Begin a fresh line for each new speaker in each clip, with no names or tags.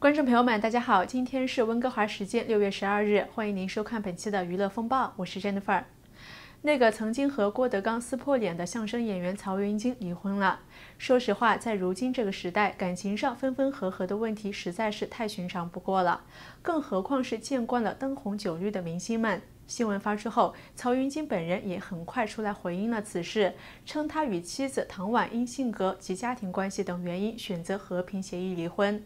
观众朋友们，大家好，今天是温哥华时间六月十二日，欢迎您收看本期的《娱乐风暴》，我是 Jennifer。那个曾经和郭德纲撕破脸的相声演员曹云金离婚了。说实话，在如今这个时代，感情上分分合合的问题实在是太寻常不过了，更何况是见惯了灯红酒绿的明星们。新闻发出后，曹云金本人也很快出来回应了此事，称他与妻子唐婉因性格及家庭关系等原因选择和平协议离婚。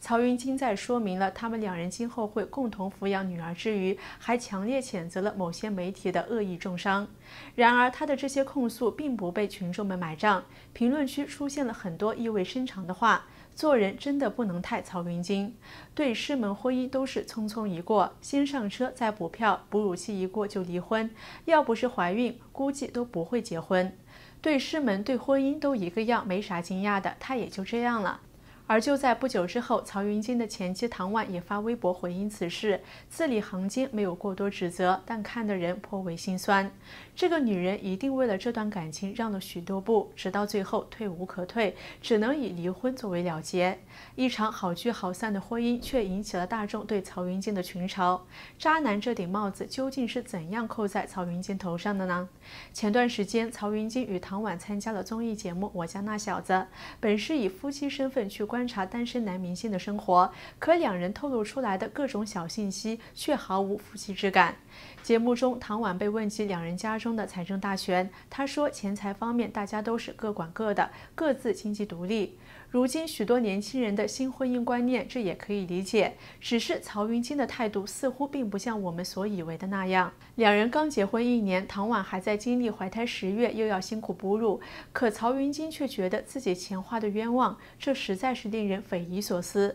曹云金在说明了他们两人今后会共同抚养女儿之余，还强烈谴责了某些媒体的恶意重伤。然而，他的这些控诉并不被群众们买账，评论区出现了很多意味深长的话。做人真的不能太草云经，对师门婚姻都是匆匆一过，先上车再补票，哺乳期一过就离婚，要不是怀孕，估计都不会结婚。对师门对婚姻都一个样，没啥惊讶的，他也就这样了。而就在不久之后，曹云金的前妻唐婉也发微博回应此事，字里行间没有过多指责，但看的人颇为心酸。这个女人一定为了这段感情让了许多步，直到最后退无可退，只能以离婚作为了结。一场好聚好散的婚姻，却引起了大众对曹云金的群嘲。渣男这顶帽子究竟是怎样扣在曹云金头上的呢？前段时间，曹云金与唐婉参加了综艺节目《我家那小子》，本是以夫妻身份去关。观察单身男明星的生活，可两人透露出来的各种小信息却毫无夫妻之感。节目中，唐婉被问及两人家中的财政大权，他说：“钱财方面，大家都是各管各的，各自经济独立。”如今许多年轻人的新婚姻观念，这也可以理解。只是曹云金的态度似乎并不像我们所以为的那样。两人刚结婚一年，唐婉还在经历怀胎十月，又要辛苦哺乳，可曹云金却觉得自己钱花的冤枉，这实在是令人匪夷所思。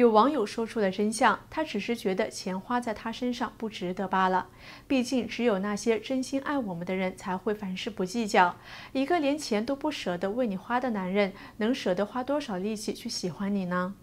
有网友说出了真相，他只是觉得钱花在他身上不值得罢了。毕竟，只有那些真心爱我们的人才会凡事不计较。一个连钱都不舍得为你花的男人，能舍得花多少力气去喜欢你呢？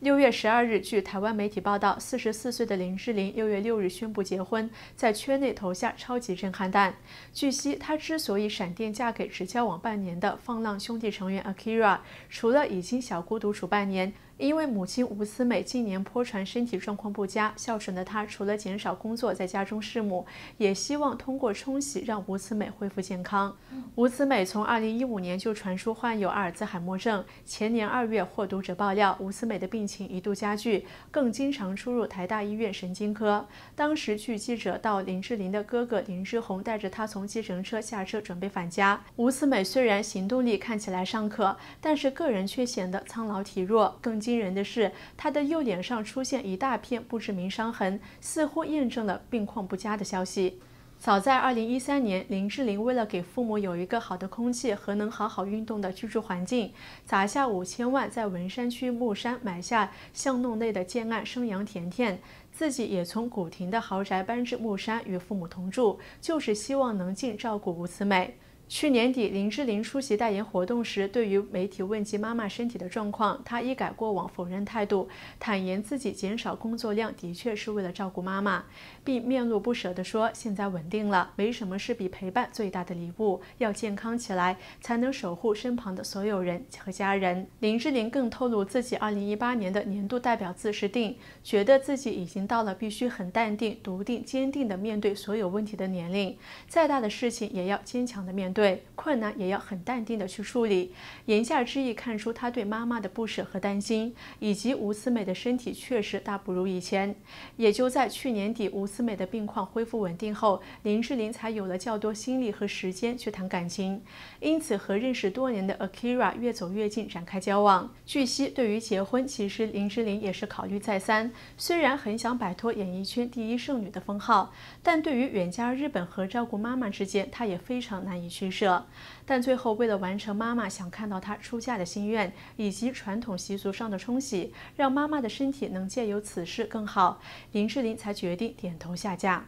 六月十二日，据台湾媒体报道，四十四岁的林志玲六月六日宣布结婚，在圈内投下超级震撼弹。据悉，她之所以闪电嫁给只交往半年的放浪兄弟成员 Akira，除了已经小姑独处半年。因为母亲吴思美近年颇传身体状况不佳，孝顺的她除了减少工作在家中侍母，也希望通过冲洗让吴思美恢复健康。吴思美从二零一五年就传出患有阿尔兹海默症，前年二月获读者爆料，吴思美的病情一度加剧，更经常出入台大医院神经科。当时据记者到林志玲的哥哥林志宏带着她从计程车下车准备返家，吴思美虽然行动力看起来尚可，但是个人却显得苍老体弱，更。惊人的是，他的右脸上出现一大片不知名伤痕，似乎印证了病况不佳的消息。早在二零一三年，林志玲为了给父母有一个好的空气和能好好运动的居住环境，砸下五千万在文山区木山买下巷弄内的建案“生阳甜甜”，自己也从古亭的豪宅搬至木山与父母同住，就是希望能尽照顾吴慈美。去年底，林志玲出席代言活动时，对于媒体问及妈妈身体的状况，她一改过往否认态度，坦言自己减少工作量的确是为了照顾妈妈，并面露不舍地说：“现在稳定了，没什么是比陪伴最大的礼物。要健康起来，才能守护身旁的所有人和家人。”林志玲更透露自己2018年的年度代表自是“定，觉得自己已经到了必须很淡定、笃定、坚定地面对所有问题的年龄，再大的事情也要坚强地面对。对困难也要很淡定的去处理，言下之意看出他对妈妈的不舍和担心，以及吴思美的身体确实大不如以前。也就在去年底，吴思美的病况恢复稳定后，林志玲才有了较多心力和时间去谈感情，因此和认识多年的 Akira 越走越近，展开交往。据悉，对于结婚，其实林志玲也是考虑再三，虽然很想摆脱演艺圈第一剩女的封号，但对于远嫁日本和照顾妈妈之间，她也非常难以取。设，但最后为了完成妈妈想看到她出嫁的心愿，以及传统习俗上的冲洗，让妈妈的身体能借由此事更好，林志玲才决定点头下嫁。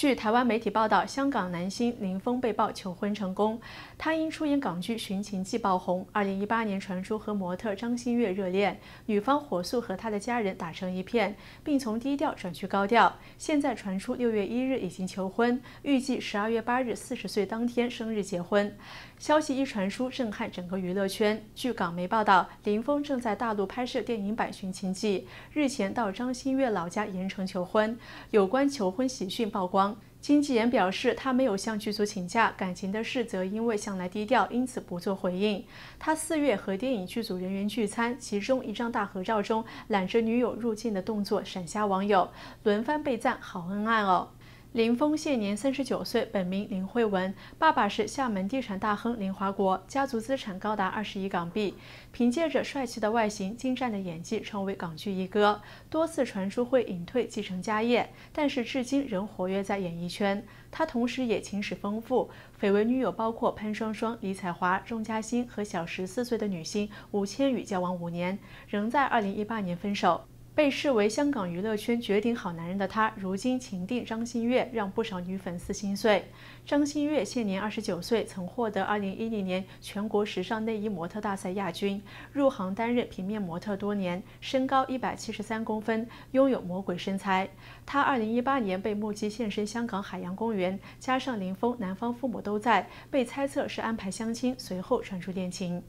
据台湾媒体报道，香港男星林峰被曝求婚成功。他因出演港剧《寻秦记》爆红，2018年传出和模特张馨月热恋，女方火速和他的家人打成一片，并从低调转去高调。现在传出6月1日已经求婚，预计12月8日40岁当天生日结婚。消息一传出，震撼整个娱乐圈。据港媒报道，林峰正在大陆拍摄电影版《寻秦记》，日前到张馨月老家盐城求婚，有关求婚喜讯曝光。经纪人表示，他没有向剧组请假，感情的事则因为向来低调，因此不做回应。他四月和电影剧组人员聚餐，其中一张大合照中揽着女友入镜的动作闪瞎网友，轮番被赞好恩爱哦。林峰现年三十九岁，本名林慧文，爸爸是厦门地产大亨林华国，家族资产高达二十亿港币。凭借着帅气的外形、精湛的演技，成为港剧一哥，多次传出会隐退继承家业，但是至今仍活跃在演艺圈。他同时也情史丰富，绯闻女友包括潘霜霜、李彩华、钟嘉欣和小十四岁的女星吴千语，交往五年，仍在二零一八年分手。被视为香港娱乐圈绝顶好男人的他，如今情定张馨月，让不少女粉丝心碎。张馨月现年二十九岁，曾获得二零一零年全国时尚内衣模特大赛亚军，入行担任平面模特多年，身高一百七十三公分，拥有魔鬼身材。她二零一八年被目击现身香港海洋公园，加上林峰男方父母都在，被猜测是安排相亲，随后传出恋情。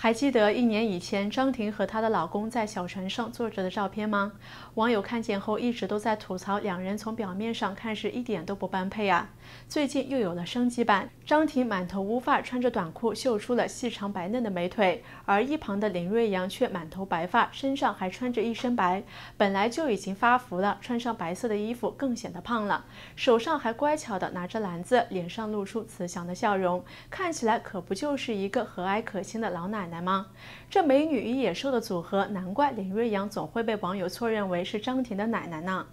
还记得一年以前张婷和她的老公在小船上坐着的照片吗？网友看见后一直都在吐槽两人从表面上看是一点都不般配啊。最近又有了升级版，张婷满头乌发，穿着短裤秀出了细长白嫩的美腿，而一旁的林瑞阳却满头白发，身上还穿着一身白，本来就已经发福了，穿上白色的衣服更显得胖了，手上还乖巧的拿着篮子，脸上露出慈祥的笑容，看起来可不就是一个和蔼可亲的老奶。奶吗？这美女与野兽的组合，难怪林瑞阳总会被网友错认为是张庭的奶奶呢。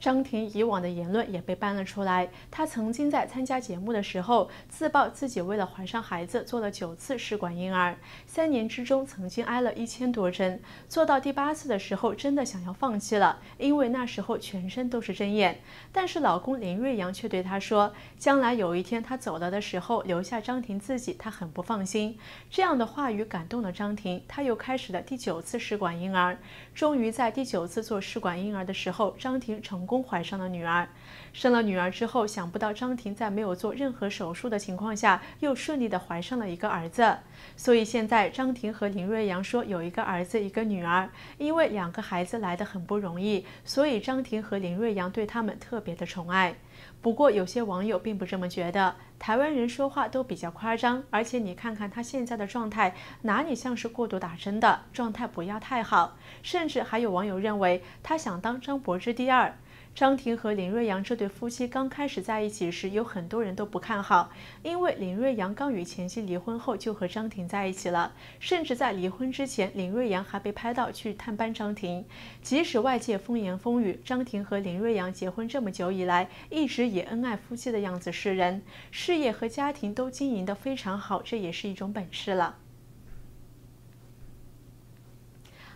张婷以往的言论也被搬了出来。她曾经在参加节目的时候自曝，自己为了怀上孩子做了九次试管婴儿，三年之中曾经挨了一千多针，做到第八次的时候真的想要放弃了，因为那时候全身都是针眼。但是老公林瑞阳却对她说：“将来有一天他走了的时候，留下张婷自己，他很不放心。”这样的话语感动了张婷，她又开始了第九次试管婴儿。终于在第九次做试管婴儿的时候，张婷成。公怀上了女儿，生了女儿之后，想不到张庭在没有做任何手术的情况下，又顺利的怀上了一个儿子。所以现在张庭和林瑞阳说有一个儿子一个女儿，因为两个孩子来的很不容易，所以张庭和林瑞阳对他们特别的宠爱。不过有些网友并不这么觉得，台湾人说话都比较夸张，而且你看看他现在的状态，哪里像是过度打针的状态？不要太好，甚至还有网友认为他想当张柏芝第二。张婷和林瑞阳这对夫妻刚开始在一起时，有很多人都不看好，因为林瑞阳刚与前妻离婚后就和张婷在一起了，甚至在离婚之前，林瑞阳还被拍到去探班张婷。即使外界风言风语，张婷和林瑞阳结婚这么久以来，一直以恩爱夫妻的样子示人，事业和家庭都经营的非常好，这也是一种本事了。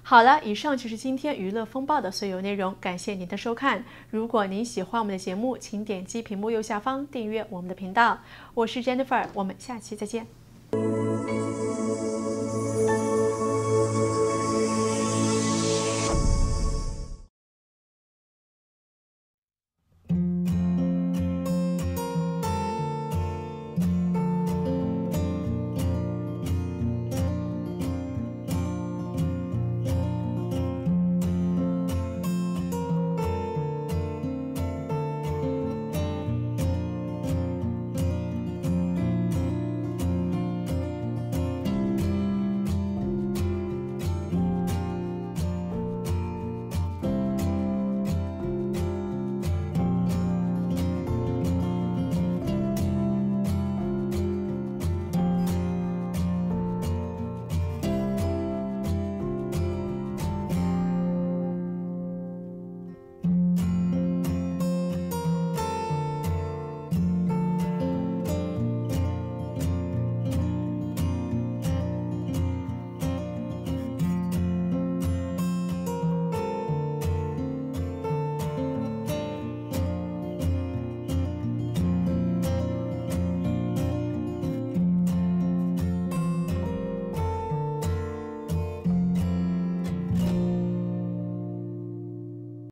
好了，以上就是今天娱乐风暴的所有内容。感谢您的收看。如果您喜欢我们的节目，请点击屏幕右下方订阅我们的频道。我是 Jennifer，我们下期再见。